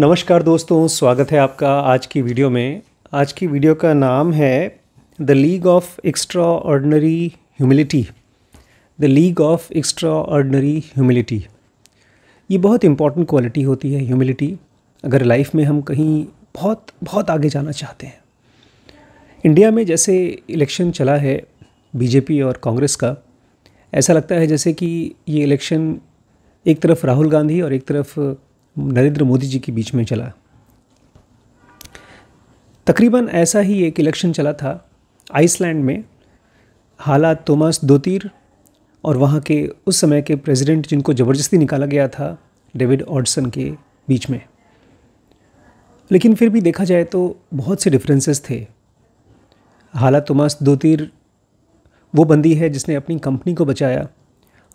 नमस्कार दोस्तों स्वागत है आपका आज की वीडियो में आज की वीडियो का नाम है the league of extraordinary humility the league of extraordinary humility ये बहुत इंपॉर्टेंट क्वालिटी होती है ह्यूमिलिटी अगर लाइफ में हम कहीं बहुत बहुत आगे जाना चाहते हैं इंडिया में जैसे इलेक्शन चला है बीजेपी और कांग्रेस का ऐसा लगता है जैसे कि ये इलेक्शन एक तरफ राहुल गांधी और एक तरफ नरेंद्र मोदी जी के बीच में चला तकरीबन ऐसा ही एक इलेक्शन चला था आइसलैंड में हालात तोमस दोतीर और वहाँ के उस समय के प्रेसिडेंट जिनको ज़बरदस्ती निकाला गया था डेविड ऑडसन के बीच में लेकिन फिर भी देखा जाए तो बहुत से डिफरेंसेस थे हालात तोमस दोतीर वो बंदी है जिसने अपनी कंपनी को बचाया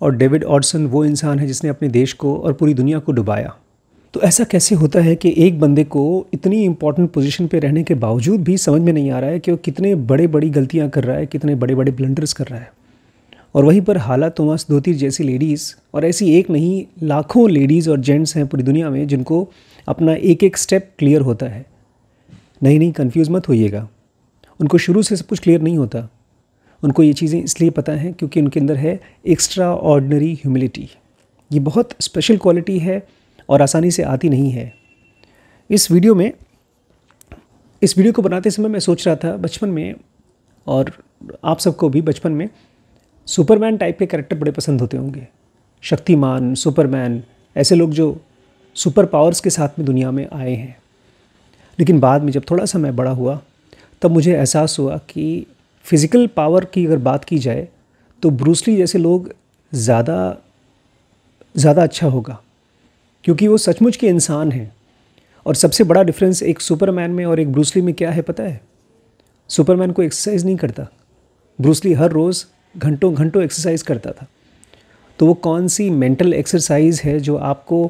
और डेविड ऑडसन वो इंसान है जिसने अपने देश को और पूरी दुनिया को डुबाया तो ऐसा कैसे होता है कि एक बंदे को इतनी इंपॉर्टेंट पोजीशन पे रहने के बावजूद भी समझ में नहीं आ रहा है कि वो कितने बड़े बड़ी गलतियाँ कर रहा है कितने बड़े बड़े ब्लंडर्स कर रहा है और वहीं पर हाला तोमस धोती जैसी लेडीज़ और ऐसी एक नहीं लाखों लेडीज़ और जेंट्स हैं पूरी दुनिया में जिनको अपना एक एक स्टेप क्लियर होता है नहीं नहीं कन्फ्यूज़ मत होइएगा उनको शुरू से सब कुछ क्लियर नहीं होता उनको ये चीज़ें इसलिए पता हैं क्योंकि उनके अंदर है एक्स्ट्रा ऑर्डनरी ह्यूमिलिटी ये बहुत स्पेशल क्वालिटी है और आसानी से आती नहीं है इस वीडियो में इस वीडियो को बनाते समय मैं सोच रहा था बचपन में और आप सबको भी बचपन में सुपरमैन टाइप के करेक्टर बड़े पसंद होते होंगे शक्तिमान सुपरमैन ऐसे लोग जो सुपर पावर्स के साथ में दुनिया में आए हैं लेकिन बाद में जब थोड़ा सा मैं बड़ा हुआ तब मुझे एहसास हुआ कि फ़िज़िकल पावर की अगर बात की जाए तो ब्रूसली जैसे लोग ज़्यादा ज़्यादा अच्छा होगा क्योंकि वो सचमुच के इंसान हैं और सबसे बड़ा डिफरेंस एक सुपरमैन में और एक ब्रूसली में क्या है पता है सुपरमैन को एक्सरसाइज नहीं करता ब्रूसली हर रोज़ घंटों घंटों एक्सरसाइज करता था तो वो कौन सी मेंटल एक्सरसाइज है जो आपको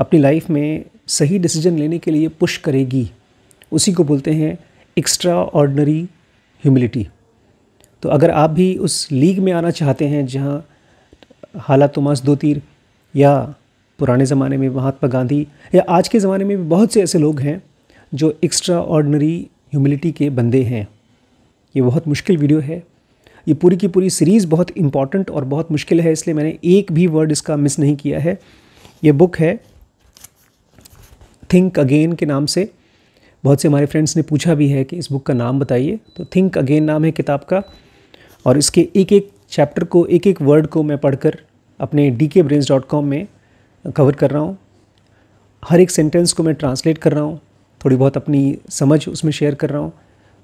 अपनी लाइफ में सही डिसीजन लेने के लिए पुश करेगी उसी को बोलते हैं एक्स्ट्रा ऑर्डनरी ह्यूमिलिटी तो अगर आप भी उस लीग में आना चाहते हैं जहाँ हाला तोमास दो तीर या पुराने ज़माने में महात्मा गांधी या आज के ज़माने में भी बहुत से ऐसे लोग हैं जो एक्स्ट्रा ऑर्डनरी ह्यूमिलिटी के बंदे हैं ये बहुत मुश्किल वीडियो है ये पूरी की पूरी सीरीज़ बहुत इंपॉर्टेंट और बहुत मुश्किल है इसलिए मैंने एक भी वर्ड इसका मिस नहीं किया है ये बुक है थिंक अगेन के नाम से बहुत से हमारे फ्रेंड्स ने पूछा भी है कि इस बुक का नाम बताइए तो थिंक अगेन नाम है किताब का और इसके एक एक चैप्टर को एक एक वर्ड को मैं पढ़कर अपने डी के में कवर कर रहा हूँ हर एक सेंटेंस को मैं ट्रांसलेट कर रहा हूँ थोड़ी बहुत अपनी समझ उसमें शेयर कर रहा हूँ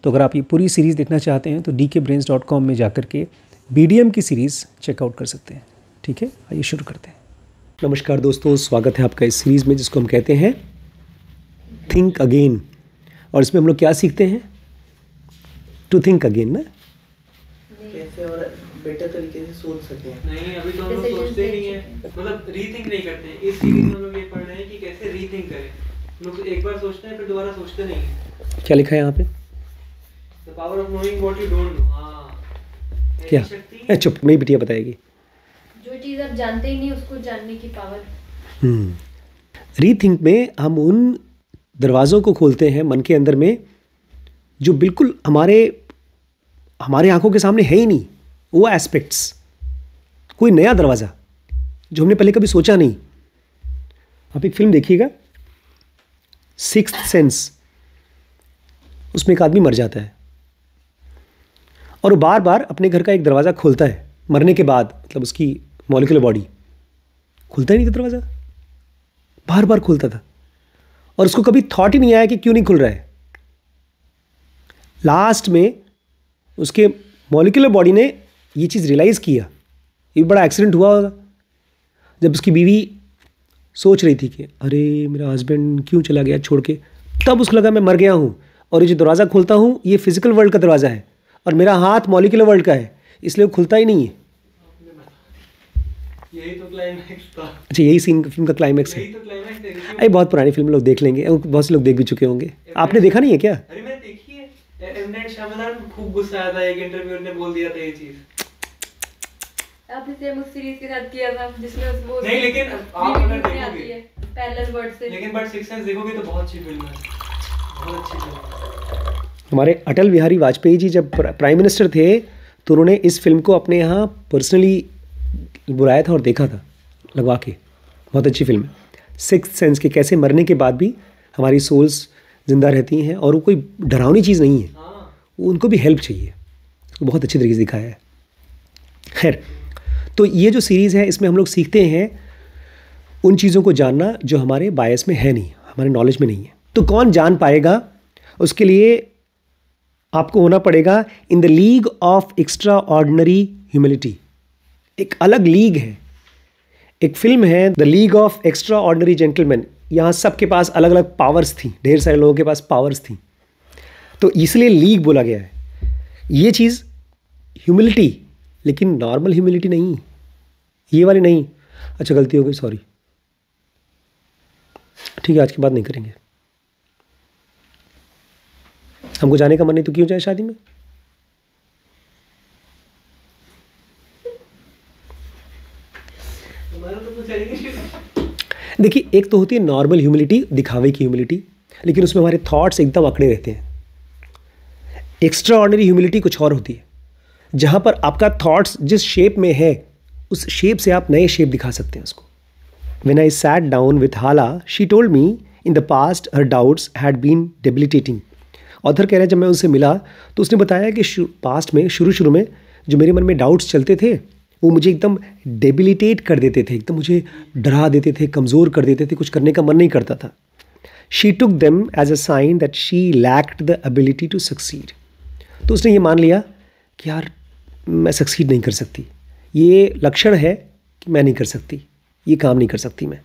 तो अगर आप ये पूरी सीरीज़ देखना चाहते हैं तो डी के ब्रेंस डॉट कॉम में जा कर के बी की सीरीज़ चेकआउट कर सकते हैं ठीक है आइए शुरू करते हैं नमस्कार दोस्तों स्वागत है आपका इस सीरीज़ में जिसको हम कहते हैं थिंक अगेन और इसमें हम लोग क्या सीखते हैं टू थिंक अगेन ना से और बेटर तरीके से सोच सके नहीं अभी तो हम सोचते नहीं है मतलब रीथिंक नहीं करते इस सीरीज में हम ये पढ़ रहे हैं कि कैसे रीथिंक करें लोग एक बार सोचते हैं फिर दोबारा सोचते नहीं है क्या लिखा है यहाँ पे the power of knowing what you don't know हां क्या ए चुप मेरी बिटिया बताएगी जो चीज आप जानते ही नहीं उसको जानने की पावर हम्म रीथिंक में हम उन दरवाज़ों को खोलते हैं मन के अंदर में जो बिल्कुल हमारे हमारे आंखों के सामने है ही नहीं वो एस्पेक्ट्स कोई नया दरवाज़ा जो हमने पहले कभी सोचा नहीं आप एक फिल्म देखिएगा सिक्स सेंस उसमें एक आदमी मर जाता है और वो बार बार अपने घर का एक दरवाज़ा खोलता है मरने के बाद मतलब उसकी मॉलिकुलर बॉडी खुलता ही नहीं था दरवाज़ा बार बार खुलता था और उसको कभी थॉट ही नहीं आया कि क्यों नहीं खुल रहा है लास्ट में उसके मॉलिकुलर बॉडी ने ये चीज़ रियलाइज़ किया ये बड़ा एक्सीडेंट हुआ होगा जब उसकी बीवी सोच रही थी कि अरे मेरा हस्बैंड क्यों चला गया छोड़ के तब उसको लगा मैं मर गया हूँ और ये जो दरवाज़ा खोलता हूँ ये फिज़िकल वर्ल्ड का दरवाज़ा है और मेरा हाथ मॉलिकुलर वर्ल्ड का है इसलिए वो खुलता ही नहीं है यही तो अच्छा यही सीन फिल्म का क्लाइमैक्स तो है अरे बहुत पुरानी फिल्म लोग देख लेंगे बहुत से लोग देख भी चुके होंगे आपने देखा नहीं है क्या खूब गुस्सा आया था एक इंटरव्यू ने बोल दिया था ये चीज तो हमारे अटल बिहारी वाजपेयी जी जब प्राइम मिनिस्टर थे तो उन्होंने इस फिल्म को अपने यहाँ पर्सनली बुलाया था और देखा था लगवा के बहुत अच्छी फिल्म है सिक्स सेंस के कैसे मरने के बाद भी हमारी सोल्स ज़िंदा रहती हैं और वो कोई डरावनी चीज़ नहीं है उनको भी हेल्प चाहिए उसको बहुत अच्छे तरीके से दिखाया है खैर तो ये जो सीरीज़ है इसमें हम लोग सीखते हैं उन चीज़ों को जानना जो हमारे बायस में है नहीं हमारे नॉलेज में नहीं है तो कौन जान पाएगा उसके लिए आपको होना पड़ेगा in the league of extraordinary humility एक अलग लीग है एक फिल्म है the league of extraordinary gentleman यहाँ सबके पास अलग अलग पावर्स थी ढेर सारे लोगों के पास पावर्स थी तो इसलिए लीग बोला गया है ये चीज़ ह्यूमिलिटी लेकिन नॉर्मल ह्यूमिलिटी नहीं ये वाली नहीं अच्छा गलती हो गई सॉरी ठीक है आज की बात नहीं करेंगे हमको जाने का मन नहीं तो क्यों जाए शादी में देखिए एक तो होती है नॉर्मल ह्यूमिलिटी दिखावे की ह्यूमिलिटी लेकिन उसमें हमारे थॉट्स एकदम अकड़े रहते हैं एक्स्ट्रा ऑर्डनरी ह्यूमिलिटी कुछ और होती है जहाँ पर आपका थॉट्स जिस शेप में है उस शेप से आप नए शेप दिखा सकते हैं उसको when I sat down with Halla she told me in the past her doubts had been debilitating author कह रहे हैं जब मैं उनसे मिला तो उसने बताया कि पास्ट में शुरू शुरू में जो मेरे मन में डाउट्स चलते थे वो मुझे एकदम डेबिलिटेट कर देते थे एकदम मुझे डरा देते थे कमज़ोर कर देते थे कुछ करने का मन नहीं करता था she took them as a sign that she lacked the ability to succeed तो उसने ये मान लिया कि यार मैं सक्सीड नहीं कर सकती ये लक्षण है कि मैं नहीं कर सकती ये काम नहीं कर सकती मैं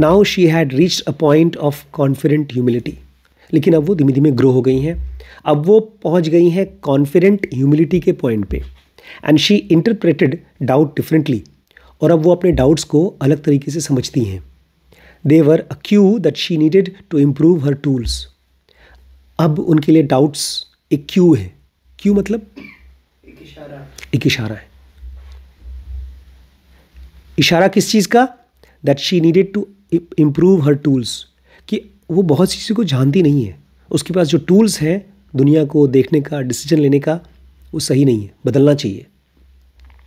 now she had reach a point of confident humility लेकिन अब वो धीमे धीमे ग्रो हो गई हैं अब वो पहुंच गई हैं कॉन्फिडेंट ह्यूमिलिटी के पॉइंट पे and she interpreted doubt differently और अब वो अपने डाउट्स को अलग तरीके से समझती हैं there a cue that she needed to improve her tools अब उनके लिए डाउट्स एक क्यू है क्यू मतलब एक इशारा एक इशारा है इशारा किस चीज़ का that she needed to improve her tools कि वो बहुत सी चीज़ों को जानती नहीं है उसके पास जो टूल्स हैं दुनिया को देखने का डिसीजन लेने का वो सही नहीं है बदलना चाहिए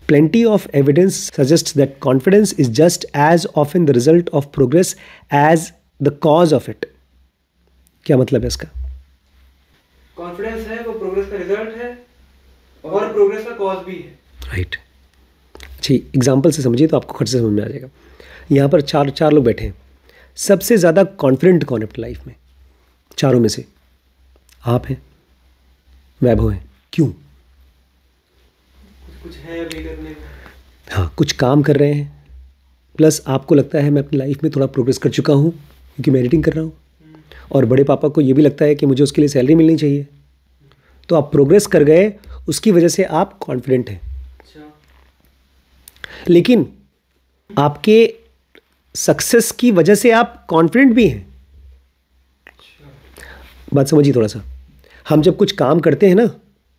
plenty of evidence suggest that confidence is just as often the result of progress as the cause of it क्या मतलब है इसका कॉन्फिडेंस है वो प्रोग्रेस का रिजल्ट है और प्रोग्रेस का कॉज भी है राइट अच्छी एग्जाम्पल से समझिए तो आपको खट से समझ में आ जाएगा यहाँ पर चार चार लोग बैठे हैं सबसे ज़्यादा कॉन्फिडेंट कौन है लाइफ में चारों में से आप हैं वैभव हैं क्यों कुछ है अभी करने का हाँ कुछ काम कर रहे हैं प्लस आपको लगता है मैं अपनी लाइफ में थोड़ा प्रोग्रेस कर चुका हूँ क्योंकि मैं एडिटिंग कर रहा हूँ हम्म। और बड़े पापा को ये भी लगता है कि मुझे उसके लिए सैलरी मिलनी चाहिए तो आप प्रोग्रेस कर गए उसकी वजह से आप कॉन्फिडेंट हैं अच्छा। लेकिन आपके सक्सेस की वजह से आप कॉन्फिडेंट भी हैं अच्छा। बात समझिए थोड़ा सा हम जब कुछ काम करते हैं ना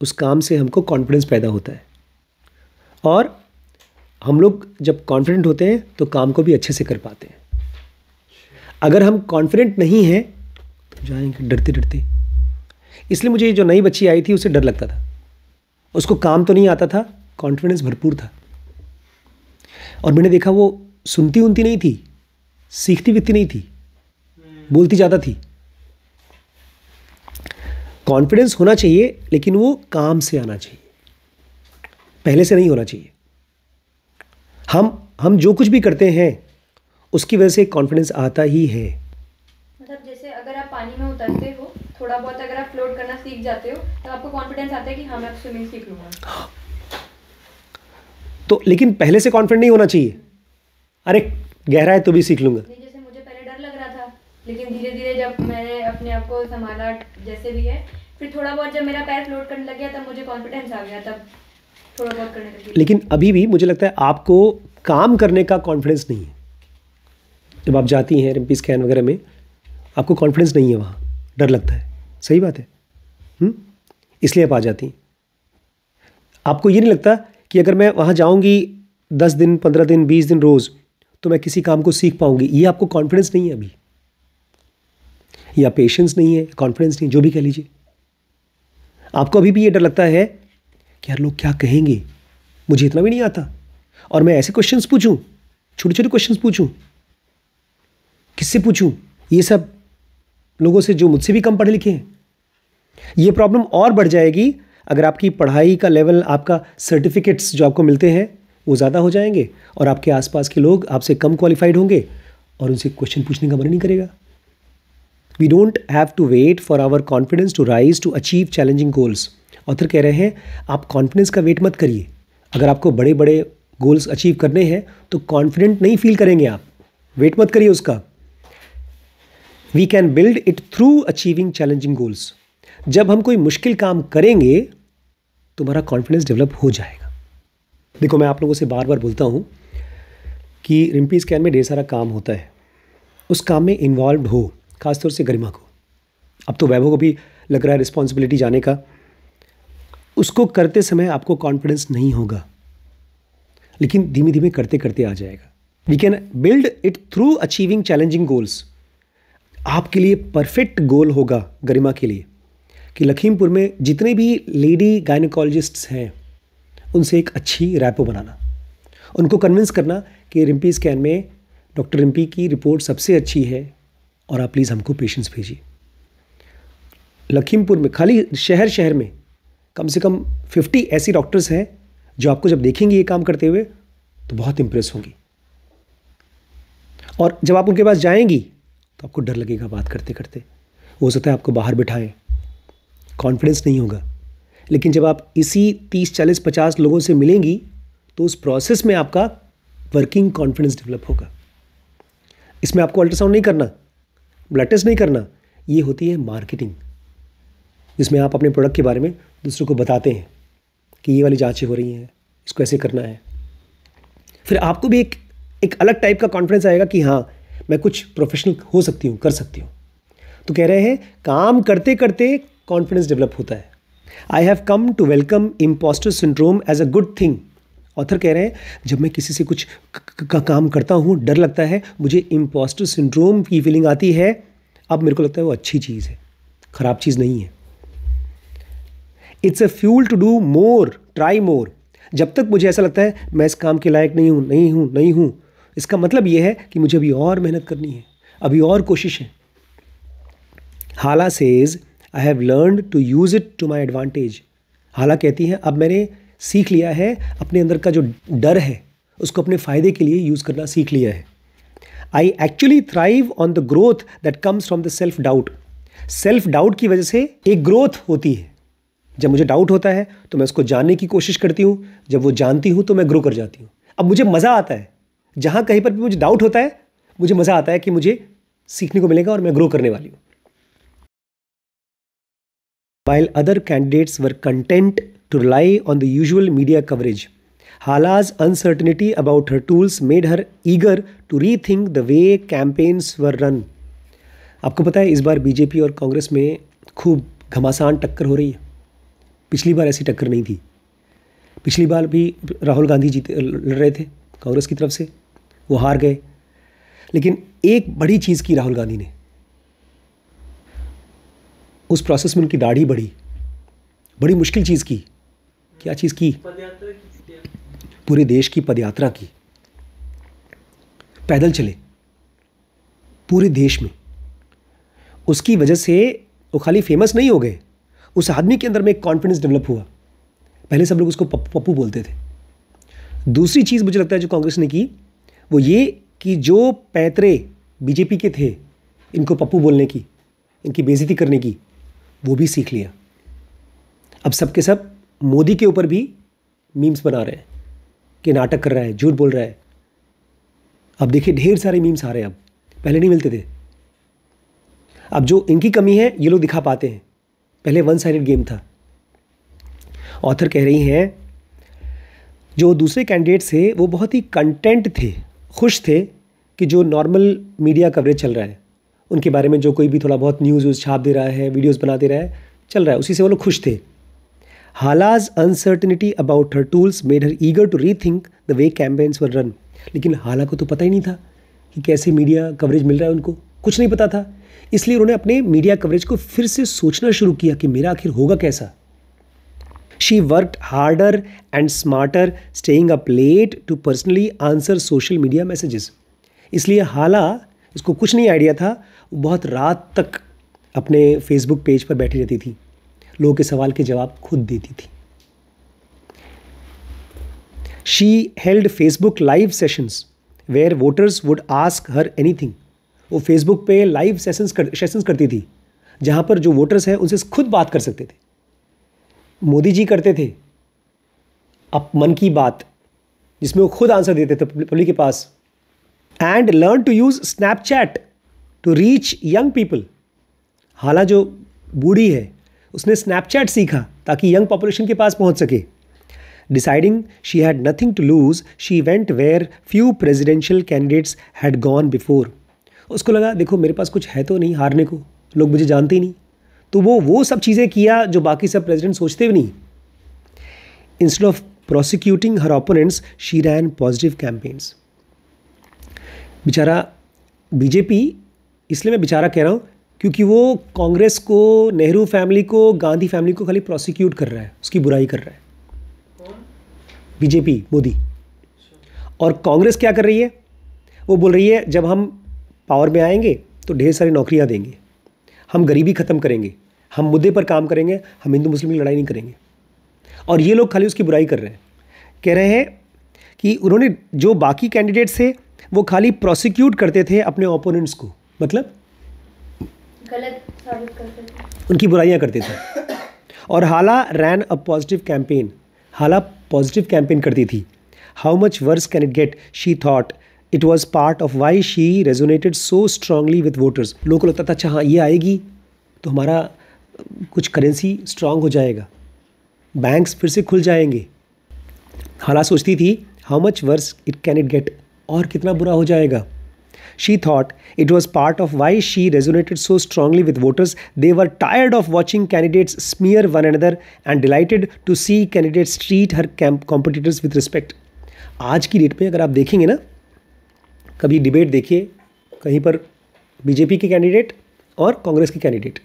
उस काम से हमको कॉन्फिडेंस पैदा होता है और हम लोग जब कॉन्फिडेंट होते हैं तो काम को भी अच्छे से कर पाते हैं अगर हम कॉन्फिडेंट नहीं हैं तो जाएंगे डरते डरते इसलिए मुझे जो नई बच्ची आई थी उसे डर लगता था उसको काम तो नहीं आता था कॉन्फिडेंस भरपूर था और मैंने देखा वो सुनती उनती नहीं थी सीखती वीखती नहीं थी बोलती ज़्यादा थी कॉन्फिडेंस होना चाहिए लेकिन वो काम से आना चाहिए पहले से नहीं होना चाहिए हम हम जो कुछ भी करते हैं उसकी वजह से कॉन्फिडेंस आता ही है मतलब जैसे अगर आप पानी में उतरते हो थोड़ा बहुत अगर आप फ्लोट करना सीख जाते हो तो आपको कॉन्फिडेंस आता है कि हाँ मैं स्विमिंग सीख तो लेकिन पहले से कॉन्फिडेंट नहीं होना चाहिए अरे गहरा है तो भी सीख लूंगा जैसे मुझे पहले डर लग रहा था लेकिन धीरे धीरे जब मैंने अपने आप को संभाला जैसे भी है फिर थोड़ा बहुत जब मेरा पैर फ्लोट करने लग गया तब मुझे कॉन्फिडेंस आ गया तब लेकिन अभी भी मुझे लगता है आपको काम करने का कॉन्फिडेंस नहीं है जब आप जाती हैं एम स्कैन वगैरह में आपको कॉन्फिडेंस नहीं है वहाँ डर लगता है सही बात है हम्म? इसलिए आप आ जाती हैं आपको ये नहीं लगता कि अगर मैं वहाँ जाऊँगी दस दिन पंद्रह दिन बीस दिन रोज़ तो मैं किसी काम को सीख पाऊँगी ये आपको कॉन्फिडेंस नहीं है अभी या पेशेंस नहीं है कॉन्फिडेंस नहीं जो भी कह लीजिए आपको अभी भी ये डर लगता है कि यार लोग क्या कहेंगे मुझे इतना भी नहीं आता और मैं ऐसे क्वेश्चन पूछूं छोटे छोटे क्वेश्चन पूछूं किससे पूछूं ये सब लोगों से जो मुझसे भी कम पढ़े लिखे हैं ये प्रॉब्लम और बढ़ जाएगी अगर आपकी पढ़ाई का लेवल आपका सर्टिफिकेट्स जो आपको मिलते हैं वो ज़्यादा हो जाएंगे और आपके आसपास के लोग आपसे कम क्वालिफाइड होंगे और उनसे क्वेश्चन पूछने का मन नहीं करेगा we don't have to wait for our confidence to rise to achieve challenging goals author कह रहे हैं आप कॉन्फिडेंस का वेट मत करिए अगर आपको बड़े बड़े गोल्स अचीव करने हैं तो कॉन्फिडेंट नहीं फील करेंगे आप वेट मत करिए उसका we can build it through achieving challenging goals जब हम कोई मुश्किल काम करेंगे तुम्हारा कॉन्फिडेंस डेवलप हो जाएगा देखो मैं आप लोगों से बार बार बोलता हूँ कि रिम्पी स्कैन में ढेर सारा काम होता है उस काम में इन्वॉल्व हो खासतौर से गरिमा को अब तो वैभव को भी लग रहा है रिस्पॉन्सिबिलिटी जाने का उसको करते समय आपको कॉन्फिडेंस नहीं होगा लेकिन धीमे धीमे करते करते आ जाएगा we can build it through achieving challenging goals आपके लिए परफेक्ट गोल होगा गरिमा के लिए कि लखीमपुर में जितने भी लेडी गायनोकोलॉजिस्ट हैं उनसे एक अच्छी रैपो बनाना उनको कन्विंस करना कि रिम्पी स्कैन में डॉक्टर रिम्पी की रिपोर्ट सबसे अच्छी है और आप प्लीज़ हमको पेशेंट्स भेजिए लखीमपुर में खाली शहर शहर में कम से कम फिफ्टी ऐसी डॉक्टर्स हैं जो आपको जब देखेंगे ये काम करते हुए तो बहुत इंप्रेस होंगी और जब आप उनके पास जाएंगी तो आपको डर लगेगा बात करते करते हो सकता है आपको बाहर बिठाएं कॉन्फिडेंस नहीं होगा लेकिन जब आप इसी तीस चालीस पचास लोगों से मिलेंगी तो उस प्रोसेस में आपका वर्किंग कॉन्फिडेंस डेवलप होगा इसमें आपको अल्ट्रासाउंड नहीं करना ब्लड टेस्ट नहीं करना ये होती है मार्केटिंग जिसमें आप अपने प्रोडक्ट के बारे में दूसरों को बताते हैं कि ये वाली जाँचें हो रही हैं इसको ऐसे करना है फिर आपको भी एक एक अलग टाइप का कॉन्फिडेंस आएगा कि हाँ मैं कुछ प्रोफेशनल हो सकती हूँ कर सकती हूँ तो कह रहे हैं काम करते करते कॉन्फिडेंस डेवलप होता है I have come to welcome impostor syndrome as a good thing author कह रहे हैं जब मैं किसी से कुछ का काम करता हूँ डर लगता है मुझे इम्पोस्टर सिंड्रोम की फीलिंग आती है अब मेरे को लगता है वो अच्छी चीज़ है ख़राब चीज़ नहीं है it's a fuel to do more try more जब तक मुझे ऐसा लगता है मैं इस काम के लायक नहीं हूँ नहीं हूँ नहीं हूँ इसका मतलब यह है कि मुझे अभी और मेहनत करनी है अभी और कोशिश है Halla says I have learn to use it to my advantage Halla कहती हैं अब मैंने सीख लिया है अपने अंदर का जो डर है उसको अपने फ़ायदे के लिए यूज़ करना सीख लिया है I actually thrive on the growth that comes from the self doubt self doubt की वजह से एक ग्रोथ होती है जब मुझे डाउट होता है तो मैं उसको जानने की कोशिश करती हूँ जब वो जानती हूँ तो मैं ग्रो कर जाती हूँ अब मुझे मज़ा आता है जहाँ कहीं पर भी मुझे डाउट होता है मुझे मज़ा आता है कि मुझे सीखने को मिलेगा और मैं ग्रो करने वाली हूँ while other candidates were content to rely on the usual media coverage Halla's uncertainty about her tools made her eager to rethink the way campaigns were run आपको पता है इस बार बीजेपी और कांग्रेस में खूब घमासान टक्कर हो रही है पिछली बार ऐसी टक्कर नहीं थी पिछली बार भी राहुल गांधी जीते लड़ रहे थे कांग्रेस की तरफ से वो हार गए लेकिन एक बड़ी चीज़ की राहुल गांधी ने उस प्रोसेस में उनकी दाढ़ी बढ़ी बड़ी मुश्किल चीज़ की क्या चीज़ की पूरे देश की पदयात्रा की पैदल चले पूरे देश में उसकी वजह से वो खाली फेमस नहीं हो गए उस आदमी के अंदर में एक कॉन्फिडेंस डेवलप हुआ पहले सब लोग उसको पप्पू बोलते थे दूसरी चीज़ मुझे लगता है जो कांग्रेस ने की वो ये कि जो पैतरे बीजेपी के थे इनको पप्पू बोलने की इनकी बेजती करने की वो भी सीख लिया अब सब सब मोदी के ऊपर भी मीम्स बना रहे हैं कि नाटक कर रहा है झूठ बोल रहा है अब देखिए ढेर सारे मीम्स आ रहे हैं अब पहले नहीं मिलते थे अब जो इनकी कमी है ये लोग दिखा पाते हैं पहले वन साइडेड गेम था ऑथर कह रही हैं जो दूसरे कैंडिडेट्स थे वो बहुत ही कंटेंट थे खुश थे कि जो नॉर्मल मीडिया कवरेज चल रहा है उनके बारे में जो कोई भी थोड़ा बहुत न्यूज़ व्यूज़ छाप दे रहा है वीडियोज़ बना दे रहा है चल रहा है उसी से वो लोग खुश थे Halla's uncertainty about her tools made her eager to rethink the way campaigns were run लेकिन हाला को तो पता ही नहीं था कि कैसे मीडिया कवरेज मिल रहा है उनको कुछ नहीं पता था इसलिए उन्होंने अपने मीडिया कवरेज को फिर से सोचना शुरू किया कि मेरा आखिर होगा कैसा she work harder and smarter staying up late to personally answer social media messages इसलिए हाला इसको कुछ नहीं आइडिया था बहुत रात तक अपने फेसबुक पेज पर बैठी रहती थी लोगों के सवाल के जवाब खुद देती थी she held Facebook live sessions where voters would ask her anything वो फेसबुक पे लाइव सेशंस कर सेशंस करती थी जहाँ पर जो वोटर्स हैं उनसे खुद बात कर सकते थे मोदी जी करते थे अब मन की बात जिसमें वो खुद आंसर देते थे पब्लिक के पास and learn to use Snapchat to reach young people Halla जो बूढ़ी है उसने स्नैपचैट सीखा ताकि यंग पॉपुलेशन के पास पहुंच सके deciding she had nothing to lose she went where few presidential candidates had gone before उसको लगा देखो मेरे पास कुछ है तो नहीं हारने को लोग मुझे जानते ही नहीं तो वो वो सब चीज़ें किया जो बाकी सब प्रेजिडेंट सोचते भी नहीं instead of prosecuting her opponents she ran positive campaigns बेचारा बीजेपी इसलिए मैं बेचारा कह रहा हूँ क्योंकि वो कांग्रेस को नेहरू फैमिली को गांधी फैमिली को खाली प्रोसिक्यूट कर रहा है उसकी बुराई कर रहा है बीजेपी मोदी और कांग्रेस क्या कर रही है वो बोल रही है जब हम पावर में आएंगे तो ढेर सारी नौकरियाँ देंगे हम गरीबी ख़त्म करेंगे हम मुद्दे पर काम करेंगे हम हिंदू मुस्लिम की लड़ाई नहीं करेंगे और ये लोग खाली उसकी बुराई कर रहे हैं कह रहे हैं कि उन्होंने जो बाकी कैंडिडेट्स थे वो खाली प्रोसिक्यूट करते थे अपने ओपोनेंट्स को मतलब गलत करते उनकी बुराइयाँ करते थे और Halla ran a positive campaign Halla positive campaign करती थी how much worse can it get she thought it was part of why she resonated so strongly with voters लोगों को लगता था अच्छा हाँ ये आएगी तो हमारा कुछ करेंसी स्ट्रांग हो जाएगा बैंक्स फिर से खुल जाएंगे हालात सोचती थी how much worse it can it get और कितना बुरा हो जाएगा she thought it was part of why she resonated so strongly with voters they were tired of watching candidates smear one other and delighted to see candidates treat her camp competitors with respect आज की date में अगर आप देखेंगे ना कभी debate देखिए कहीं पर बीजेपी के कैंडिडेट और कांग्रेस के कैंडिडेट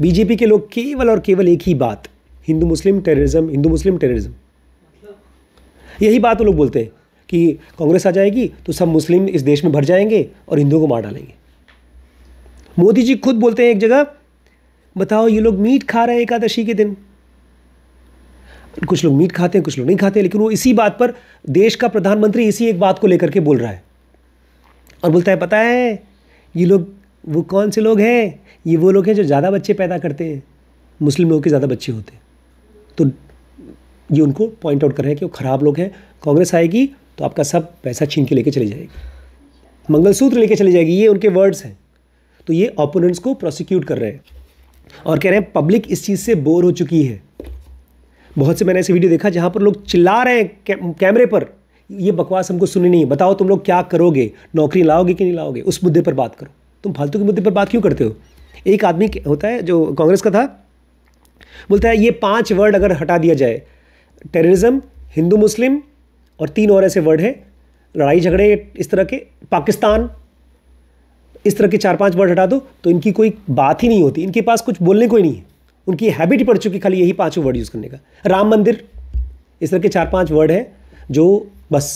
बीजेपी के लोग केवल और केवल एक ही बात हिंदू मुस्लिम टेररिज्म हिंदू मुस्लिम टेररिज्म यही बात वो लोग बोलते हैं कि कांग्रेस आ जाएगी तो सब मुस्लिम इस देश में भर जाएंगे और हिंदुओं को मार डालेंगे मोदी जी खुद बोलते हैं एक जगह बताओ ये लोग मीट खा रहे हैं एकादशी के दिन कुछ लोग मीट खाते हैं कुछ लोग नहीं खाते लेकिन वो इसी बात पर देश का प्रधानमंत्री इसी एक बात को लेकर के बोल रहा है और बोलता है पता है ये लोग वो कौन से लोग हैं ये वो लोग हैं जो ज़्यादा बच्चे पैदा करते हैं मुस्लिम लोगों के ज़्यादा बच्चे होते हैं तो ये उनको पॉइंट आउट कर रहे हैं कि वो ख़राब लोग हैं कांग्रेस आएगी तो आपका सब पैसा छीन के लेके चली जाएगी मंगलसूत्र लेके चली जाएगी ये उनके वर्ड्स हैं तो ये ओपोनेंट्स को प्रोसिक्यूट कर रहे हैं और कह रहे हैं पब्लिक इस चीज़ से बोर हो चुकी है बहुत से मैंने ऐसे वीडियो देखा जहाँ पर लोग चिल्ला रहे हैं कैमरे पर ये बकवास हमको सुनी नहीं बताओ तुम लोग क्या करोगे नौकरी लाओगे कि नहीं लाओगे उस मुद्दे पर बात करो तुम फालतू के मुद्दे पर बात क्यों करते हो एक आदमी होता है जो कांग्रेस का था बोलता है ये पांच वर्ड अगर हटा दिया जाए टेररिज्म हिंदू मुस्लिम और तीन और ऐसे वर्ड हैं लड़ाई झगड़े इस तरह के पाकिस्तान इस तरह के चार पांच वर्ड हटा दो तो इनकी कोई बात ही नहीं होती इनके पास कुछ बोलने को ही नहीं है उनकी हैबिट ही पड़ चुकी खाली यही पाँचों वर्ड यूज़ करने का राम मंदिर इस तरह के चार पाँच वर्ड हैं जो बस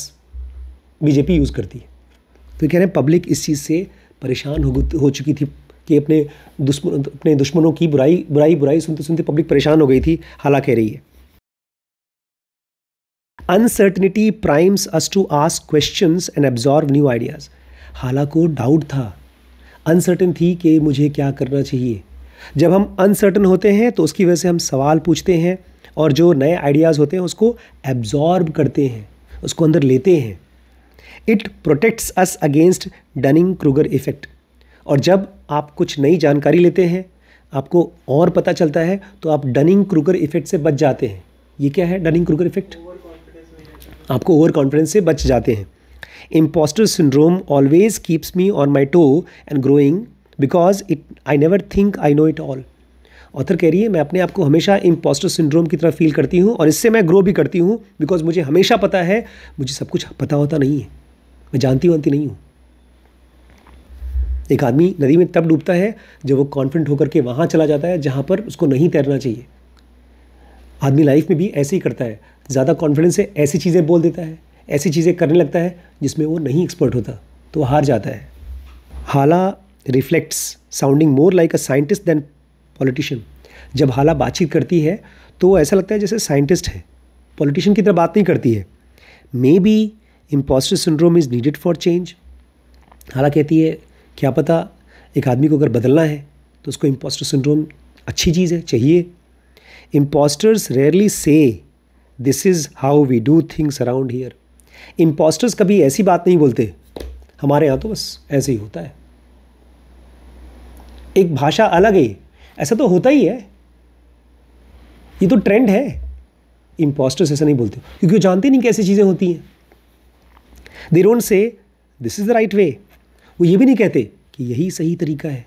बीजेपी यूज़ करती है तो कह रहे हैं पब्लिक इस चीज़ से परेशान हो हो चुकी थी कि अपने दुश्मन अपने दुश्मनों की बुराई बुराई बुराई सुनते सुनते पब्लिक परेशान हो गई थी हाला कह रही है uncertainty primes us to ask question and absorb new ideas Halla को डाउट था अनसर्टन थी कि मुझे क्या करना चाहिए जब हम अनसर्टन होते हैं तो उसकी वजह से हम सवाल पूछते हैं और जो नए आइडियाज़ होते हैं उसको एब्जॉर्ब करते हैं उसको अंदर लेते हैं it protects us against Dunning Kruger effect और जब आप कुछ नई जानकारी लेते हैं आपको और पता चलता है तो आप डनिंग क्रूगर इफेक्ट से बच जाते हैं ये क्या है डनिंग क्रूगर इफेक्ट आपको ओवर कॉन्फिडेंस से बच जाते हैं impostor syndrome always keeps me on my toe and growing because it I never think I know it all author कह रही है मैं अपने आप को हमेशा इम्पोस्टर सिंड्रोम की तरह फील करती हूँ और इससे मैं ग्रो भी करती हूँ बिकॉज मुझे हमेशा पता है मुझे सब कुछ पता होता नहीं है मैं जानती वानती नहीं हूँ एक आदमी नदी में तब डूबता है जब वो कॉन्फिडेंट होकर के वहाँ चला जाता है जहाँ पर उसको नहीं तैरना चाहिए आदमी लाइफ में भी ऐसे ही करता है ज़्यादा कॉन्फिडेंस से ऐसी चीज़ें बोल देता है ऐसी चीज़ें करने लगता है जिसमें वो नहीं एक्सपर्ट होता तो हार जाता है Halla reflects sounding more like a scientist than politician जब हाला बातचीत करती है तो ऐसा लगता है जैसे साइंटिस्ट है पॉलिटिशियन की तरह बात नहीं करती है maybe impostor syndrome is needed for change Halla कहती है क्या पता एक आदमी को अगर बदलना है तो उसको इम्पोस्टर सिंड्रोम अच्छी चीज़ है चाहिए impostors rarely say this is how we do things around here impostors कभी ऐसी बात नहीं बोलते हमारे यहाँ तो बस ऐसे ही होता है एक भाषा अलग है ऐसा तो होता ही है ये तो ट्रेंड है इम्पोस्टर्स ऐसा नहीं बोलते क्योंकि वो जानते नहीं कैसी चीज़ें होती हैं दे रोन say this is the right way वो ये भी नहीं कहते कि यही सही तरीका है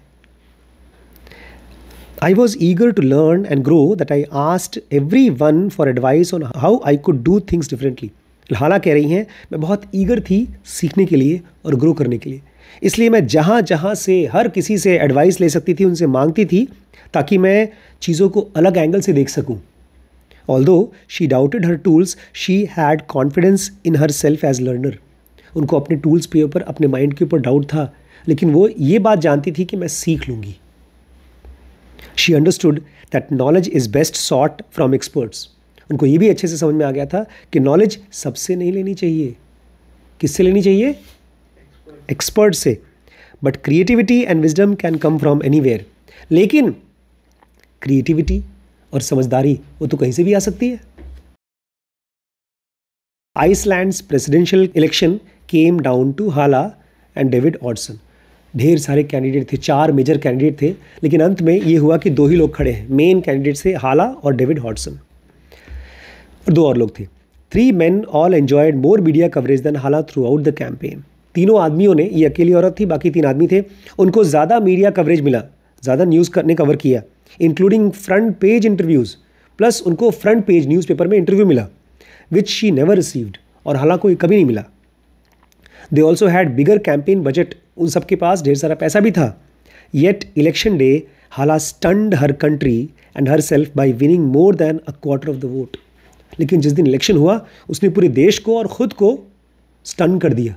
I was eager to learn and grow that I asked everyone for advice on how I could do things differently लाला कह रही हैं मैं बहुत ईगर थी सीखने के लिए और ग्रो करने के लिए इसलिए मैं जहाँ जहाँ से हर किसी से एडवाइस ले सकती थी उनसे मांगती थी ताकि मैं चीज़ों को अलग एंगल से देख सकूँ she doubted her tools she had confidence in herself as learner उनको अपने टूल्स पे ऊपर अपने माइंड के ऊपर डाउट था लेकिन वो ये बात जानती थी कि मैं सीख लूँगी she understood that knowledge is best sought from experts उनको ये भी अच्छे से समझ में आ गया था कि नॉलेज सबसे नहीं लेनी चाहिए किससे लेनी चाहिए एक्सपर्ट से but creativity and wisdom can come from any लेकिन क्रिएटिविटी और समझदारी वो तो कहीं से भी आ सकती है Iceland's presidential election came down to Halla and David Oddsson ढेर सारे कैंडिडेट थे चार मेजर कैंडिडेट थे लेकिन अंत में ये हुआ कि दो ही लोग खड़े हैं मेन कैंडिडेट थे हाला और डेविड हॉडसन और दो और लोग थे three men all enjoyed more media coverage than Halla throughout the campaign तीनों आदमियों ने ये अकेली औरत थी बाकी तीन आदमी थे उनको ज़्यादा मीडिया कवरेज मिला ज़्यादा न्यूज़ ने कवर किया including front page interviews plus उनको फ्रंट पेज न्यूज़पेपर में इंटरव्यू मिला विच शी नेवर रिसीव्ड और हालांकि कभी नहीं मिला they also had bigger campaign budget उन सबके पास ढेर सारा पैसा भी था yet election day Halla stunned her country and herself by winning more than a quarter of the vote लेकिन जिस दिन इलेक्शन हुआ उसने पूरे देश को और ख़ुद को स्टन कर दिया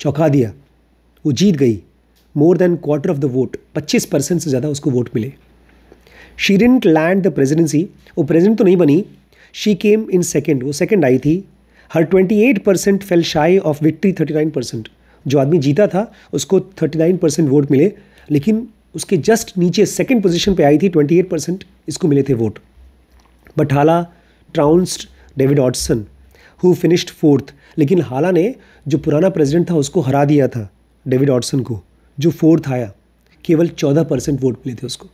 चौंका दिया वो जीत गई more than quarter of the vote 25 percent से ज़्यादा उसको वोट मिले she didn't land the presidency वो प्रेजिडेंट तो नहीं बनी शी केम इन सेकेंड वो सेकेंड आई थी her 28 percent fell shy of victory 39 percent जो आदमी जीता था उसको 39 परसेंट वोट मिले लेकिन उसके जस्ट नीचे सेकेंड पोजिशन पर आई थी 28 परसेंट इसको मिले थे vote but Halla trounced David Oddsson who finished fourth लेकिन हाला ने जो पुराना प्रेसिडेंट था उसको हरा दिया था डेविड ऑडसन को जो फोर्थ आया केवल चौदह परसेंट वोट मिले थे उसको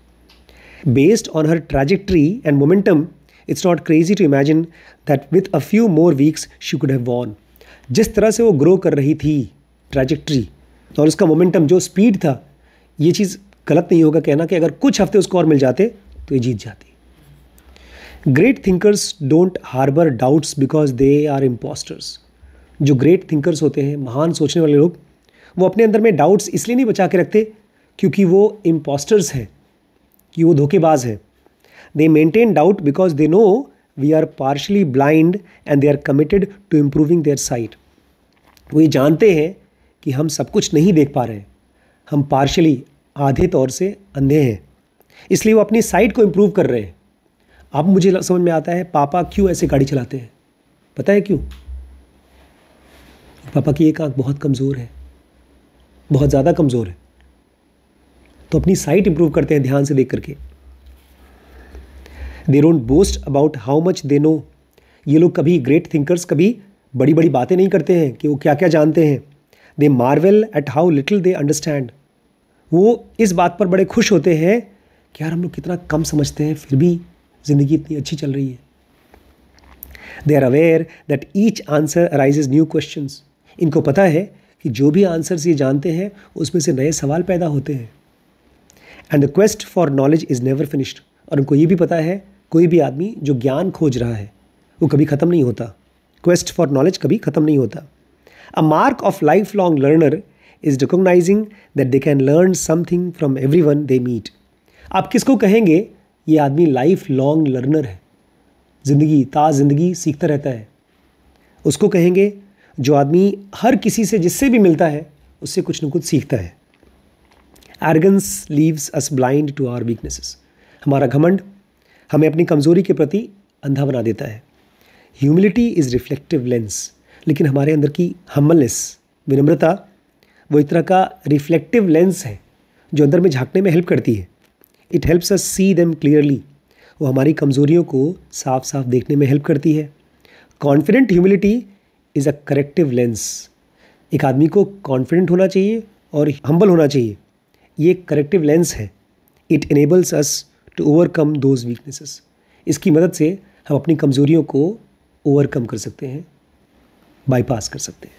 based on her trajectory and momentum it's not crazy to imagine that with a few more weeks she could have won जिस तरह से वो ग्रो कर रही थी ट्रैजेक्ट्री और उसका मोमेंटम जो स्पीड था ये चीज़ गलत नहीं होगा कहना कि अगर कुछ हफ्ते उसको और मिल जाते तो ये जीत जाती great thinkers don't harbour doubts because they are impostors जो ग्रेट थिंकर्स होते हैं महान सोचने वाले लोग वो अपने अंदर में डाउट्स इसलिए नहीं बचा के रखते क्योंकि वो इम्पोस्टर्स हैं कि वो धोखेबाज हैं they maintain doubt because they know we are partially blind and they are committed to improving their sight वो ये जानते हैं कि हम सब कुछ नहीं देख पा रहे हैं हम पार्शली आधे तौर से अंधे हैं इसलिए वो अपनी साइट को इम्प्रूव कर रहे हैं अब मुझे समझ में आता है पापा क्यों ऐसे गाड़ी चलाते हैं पता है क्यों पापा की एक आंख बहुत कमज़ोर है बहुत ज़्यादा कमज़ोर है तो अपनी साइट इंप्रूव करते हैं ध्यान से देख करके they don't boast about how much they know ये लोग कभी ग्रेट थिंकर्स कभी बड़ी बड़ी बातें नहीं करते हैं कि वो क्या क्या जानते हैं they marvel at how little they understand वो इस बात पर बड़े खुश होते हैं कि यार हम लोग कितना कम समझते हैं फिर भी ज़िंदगी इतनी अच्छी चल रही है they are aware that each answer arise new questions इनको पता है कि जो भी आंसर्स ये जानते हैं उसमें से नए सवाल पैदा होते हैं and the quest for knowledge is never finished और उनको ये भी पता है कोई भी आदमी जो ज्ञान खोज रहा है वो कभी ख़त्म नहीं होता क्वेस्ट फॉर नॉलेज कभी ख़त्म नहीं होता a mark of lifelong learner is recognizing that they can learn something from everyone they meet आप किसको कहेंगे ये आदमी लाइफ लॉन्ग लर्नर है ज़िंदगी ताज ज़िंदगी सीखता रहता है उसको कहेंगे जो आदमी हर किसी से जिससे भी मिलता है उससे कुछ ना कुछ सीखता है arrogance leaves us blind to our weaknesses हमारा घमंड हमें अपनी कमज़ोरी के प्रति अंधा बना देता है ह्यूमिलिटी इज़ रिफ्लेक्टिव लेंस लेकिन हमारे अंदर की हमलनेस विनम्रता वो एक तरह का रिफ्लेक्टिव लेंस है जो अंदर में झांकने में हेल्प करती है it helps us see them clearly वो हमारी कमज़ोरियों को साफ साफ देखने में हेल्प करती है confident humility is a corrective lens एक आदमी को कॉन्फिडेंट होना चाहिए और हम्बल होना चाहिए ये एक करेक्टिव लेंस है it enables us to overcome those weaknesses इसकी मदद से हम अपनी कमज़ोरियों को ओवरकम कर सकते हैं बाईपास कर सकते हैं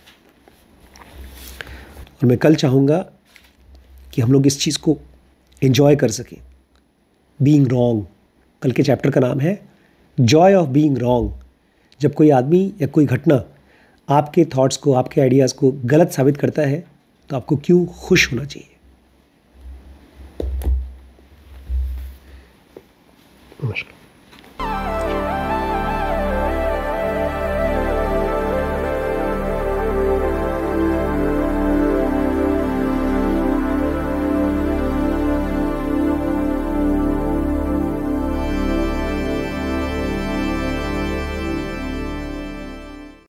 और मैं कल चाहूँगा कि हम लोग इस चीज़ को इन्जॉय कर सकें बींग रॉन्ग कल के चैप्टर का नाम है जॉय ऑफ बींग रॉन्ग जब कोई आदमी या कोई घटना आपके थॉट्स को आपके आइडियाज़ को गलत साबित करता है तो आपको क्यों खुश होना चाहिए नमस्कार